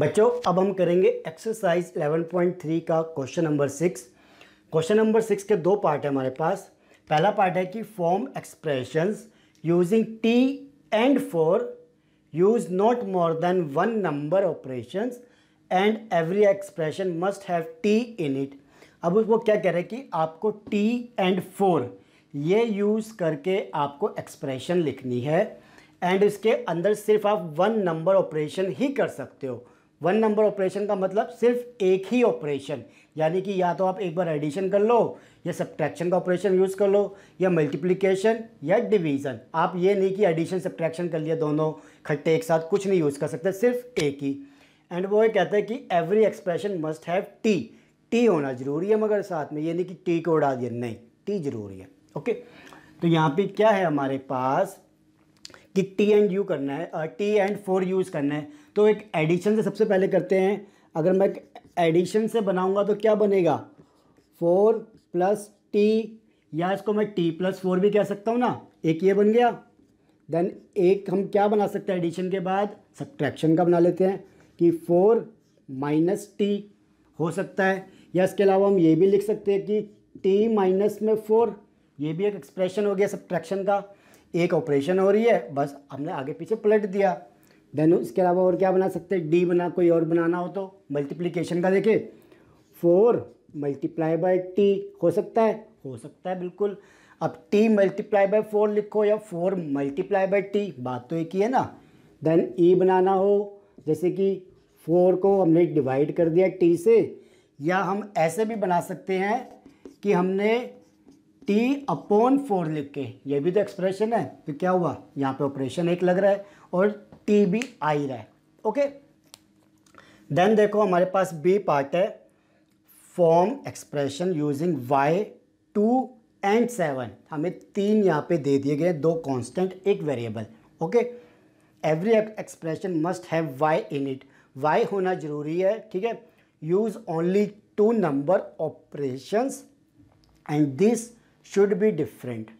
बच्चों अब हम करेंगे एक्सरसाइज 11.3 का question number six question number six के दो पार्ट है हमारे पास पहला पार्ट है कि form expressions using T and four use not more than one number operations and every expression must have T in it अब वो क्या कह रहे हैं कि आपको टी एंड फोर ये यूज़ करके आपको एक्सप्रेशन लिखनी है एंड इसके अंदर सिर्फ आप वन नंबर ऑपरेशन ही कर सकते हो वन नंबर ऑपरेशन का मतलब सिर्फ एक ही ऑपरेशन यानी कि या तो आप एक बार एडिशन कर लो या सब्ट्रैक्शन का ऑपरेशन यूज़ कर लो या मल्टीप्लिकेशन या डिवीज़न आप ये नहीं कि एडिशन सब्ट्रैक्शन कर लिया दोनों खट्टे एक साथ कुछ नहीं यूज़ कर सकते सिर्फ एक ही एंड वो ये कहता है कि every expression must have T T होना ज़रूरी है मगर साथ में ये नहीं कि टी को उड़ा दिया नहीं टी ज़रूरी है ओके तो यहाँ पे क्या है हमारे पास कि टी एंड यू करना है टी एंड फोर यूज़ करना है तो एक एडिशन से सबसे पहले करते हैं अगर मैं एडिशन से बनाऊंगा तो क्या बनेगा फोर प्लस टी या इसको मैं टी प्लस फोर भी कह सकता हूँ ना एक ये बन गया देन एक हम क्या बना सकते हैं एडिशन के बाद सब्ट्रैक्शन का बना लेते हैं कि फोर माइनस टी हो सकता है या इसके अलावा हम ये भी लिख सकते हैं कि टी माइनस में फोर ये भी एक एक्सप्रेशन हो गया सब्ट्रैक्शन का एक ऑपरेशन हो रही है बस हमने आगे पीछे पलट दिया देन इसके अलावा और क्या बना सकते हैं डी बना कोई और बनाना हो तो मल्टीप्लिकेशन का देखें फोर मल्टीप्लाई बाय टी हो सकता है हो सकता है बिल्कुल अब टी मल्टीप्लाई बाय फोर लिखो या फोर मल्टीप्लाई बाय टी बात तो एक ही है ना देन ई e बनाना हो जैसे कि फोर को हमने डिवाइड कर दिया टी से या हम ऐसे भी बना सकते हैं कि हमने टी अपॉन फोर लिख के ये भी तो एक्सप्रेशन है तो क्या हुआ यहाँ पे ऑपरेशन एक लग रहा है और टी भी आ ही रहा है ओके देन देखो हमारे पास बी पार्ट है form expression using Y two and seven हमें तीन यहाँ पे दे दिए गए दो कांस्टेंट एक variable okay every expression must have Y in it Y होना जरूरी है ठीक है use only two number operations and this should be different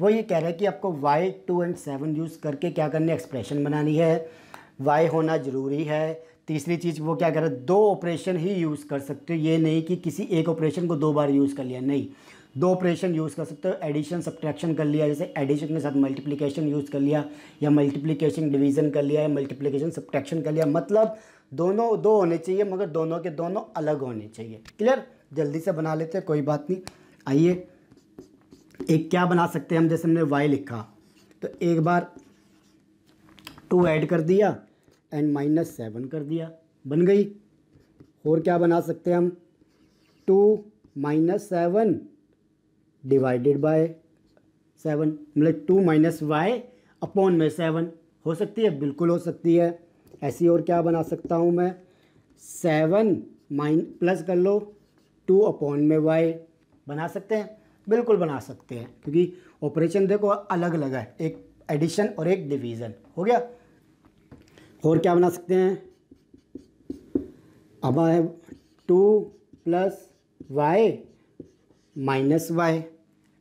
वो ये कह रहा है कि आपको Y two and seven use करके क्या करनी एक्सप्रेशन बनानी है वाई होना ज़रूरी है तीसरी चीज़ वो क्या कह रहा है दो ऑपरेशन ही यूज़ कर सकते हो ये नहीं कि किसी एक ऑपरेशन को दो बार यूज़ कर लिया नहीं दो ऑपरेशन यूज़ कर सकते हो एडिशन सब्ट्रैक्शन कर लिया जैसे एडिशन के साथ मल्टीप्लिकेशन यूज़ कर लिया या मल्टीप्लिकेशन डिवीज़न कर लिया या मल्टीप्लिकेशन सब्ट्रैक्शन कर लिया मतलब दोनों दो होने चाहिए मगर दोनों के दोनों अलग होने चाहिए क्लियर जल्दी से बना लेते हैं कोई बात नहीं आइए एक क्या बना सकते हैं हम जैसे हमने वाई लिखा तो एक बार टू ऐड कर दिया एंड माइनस सेवन कर दिया बन गई और क्या बना सकते हैं हम two minus seven divided by seven मतलब टू माइनस वाई अपॉन में सेवन हो सकती है बिल्कुल हो सकती है ऐसी और क्या बना सकता हूँ मैं सेवन माइन प्लस कर लो टू अपॉन में वाई बना सकते हैं बिल्कुल बना सकते हैं क्योंकि ऑपरेशन देखो अलग अलग है एक एडिशन और एक डिवीज़न हो गया और क्या बना सकते हैं अब आए two plus Y minus Y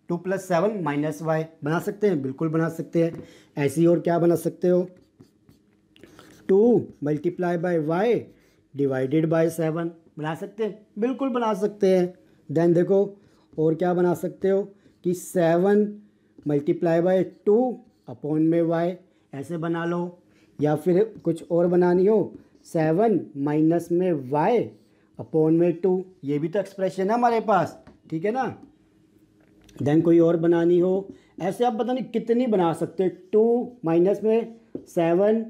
two plus seven minus Y बना सकते हैं बिल्कुल बना सकते हैं ऐसी और क्या बना सकते हो two multiply by Y divided by seven बना सकते हैं बिल्कुल बना सकते हैं देन देखो और क्या बना सकते हो कि seven multiply by two upon में वाई ऐसे बना लो या फिर कुछ और बनानी हो सेवन माइनस में वाई अपॉन में टू ये भी तो एक्सप्रेशन है हमारे पास ठीक है ना देन कोई और बनानी हो ऐसे आप पता नहीं कितनी बना सकते हो टू माइनस में सेवन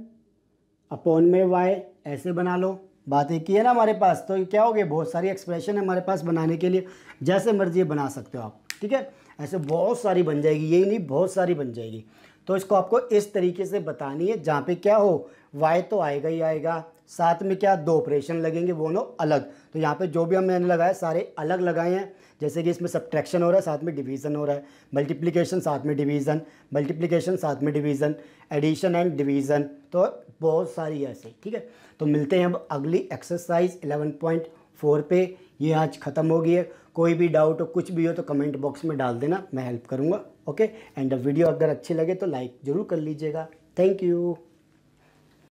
अपॉन में वाई ऐसे बना लो बातें की है ना हमारे पास तो क्या हो गया बहुत सारी एक्सप्रेशन है हमारे पास बनाने के लिए जैसे मर्जी बना सकते हो आप ठीक है ऐसे बहुत सारी बन जाएगी यही नहीं बहुत सारी बन जाएगी तो इसको आपको इस तरीके से बतानी है जहाँ पे क्या हो वाई तो आएगा ही आएगा साथ में क्या दो ऑपरेशन लगेंगे वो नो अलग तो यहाँ पे जो भी हम मैंने लगाया सारे अलग लगाए हैं जैसे कि इसमें सब्ट्रैक्शन हो रहा है साथ में डिवीज़न हो रहा है मल्टीप्लिकेशन साथ में डिवीज़न मल्टीप्लिकेशन साथ में डिवीज़न एडिशन एंड डिवीज़न तो बहुत सारी ऐसे ठीक है तो मिलते हैं अब अगली एक्सरसाइज एलेवन पॉइंट फोर पे ये आज ख़त्म हो गई है कोई भी डाउट हो कुछ भी हो तो कमेंट बॉक्स में डाल देना मैं हेल्प करूँगा ओके एंड वीडियो अगर अच्छी लगे तो लाइक ज़रूर कर लीजिएगा थैंक यू